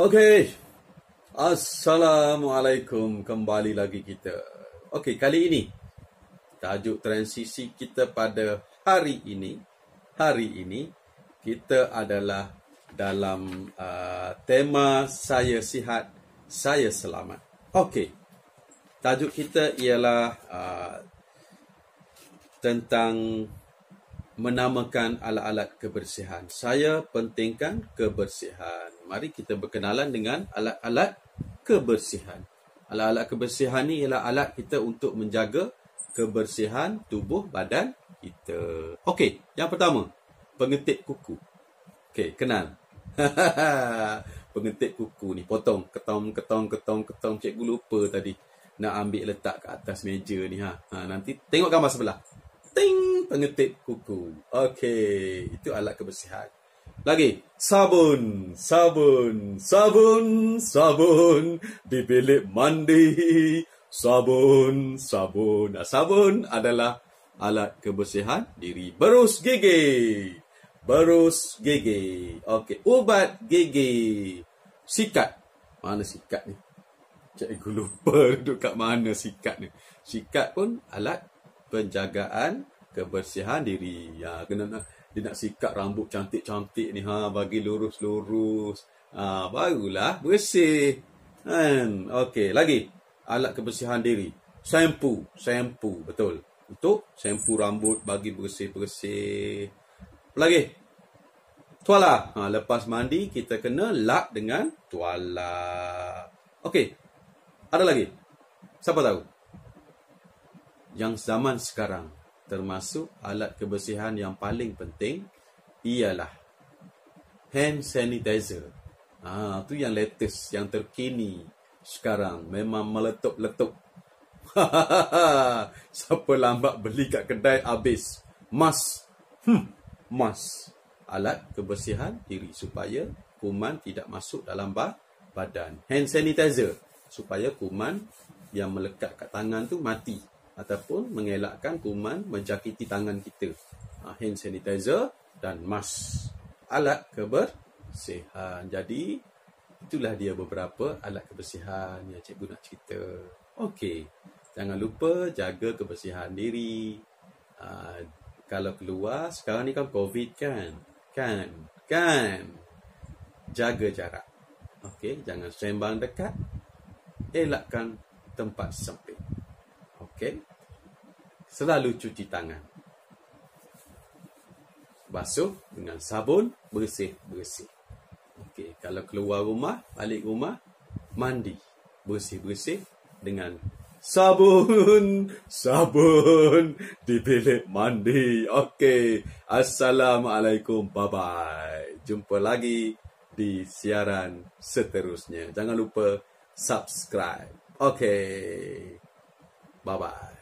Okey. Assalamualaikum. Kembali lagi kita. Okey, kali ini tajuk transisi kita pada hari ini. Hari ini kita adalah dalam uh, tema saya sihat, saya selamat. Okey. Tajuk kita ialah uh, tentang menamakan alat-alat kebersihan. Saya pentingkan kebersihan. Mari kita berkenalan dengan alat-alat kebersihan. Alat-alat kebersihan ni ialah alat kita untuk menjaga kebersihan tubuh badan kita. Okey, yang pertama, pengetik kuku. Okey, kenal. pengetik kuku ni potong ketong ketong ketong ketong cikgu lupa tadi nak ambil letak ke atas meja ni ha. ha nanti tengok gambar sebelah ting pengetik kuku. Okey, itu alat kebersihan. Lagi, sabun, sabun, sabun, sabun di bilik mandi. Sabun, sabun. Ah, sabun adalah alat kebersihan diri. Berus gigi. Berus gigi. Okey, ubat gigi. Sikat. Mana sikat ni? Cikgu lupa duduk kat mana sikat ni. Sikat pun alat penjagaan kebersihan diri. Ya, kena nak dia nak sikat rambut cantik-cantik ni ha bagi lurus-lurus. Ha barulah bersih. Hmm, okey, lagi alat kebersihan diri. Sampo, sampo betul. Untuk sampo rambut bagi bersih-bersih. Lagi tuala. Ha lepas mandi kita kena lap dengan tuala. Okey. Ada lagi? Siapa tahu? yang zaman sekarang termasuk alat kebersihan yang paling penting ialah hand sanitizer. Ah ha, tu yang latest yang terkini sekarang memang meletup-letup. Siapa lambat beli kat kedai habis. Mas. Hmm. Mas. Alat kebersihan diri supaya kuman tidak masuk dalam badan. Hand sanitizer supaya kuman yang melekat kat tangan tu mati ataupun mengelakkan kuman menjakiti tangan kita. Ah, hand sanitizer dan mask. Alat kebersihan. Jadi, itulah dia beberapa alat kebersihan yang cikgu nak cerita. Okey, jangan lupa jaga kebersihan diri. Ah, kalau keluar, sekarang ni kan COVID kan? Kan? Kan? Jaga jarak. Okey, jangan sembang dekat. Elakkan tempat sempit. Okay selalu cuci tangan. Basuh dengan sabun, bersih-bersih. Okey, kalau keluar rumah, balik rumah, mandi. Bersih-bersih dengan sabun, sabun di bilik mandi. Okey, Assalamualaikum, bye-bye. Jumpa lagi di siaran seterusnya. Jangan lupa subscribe. Okey, bye-bye.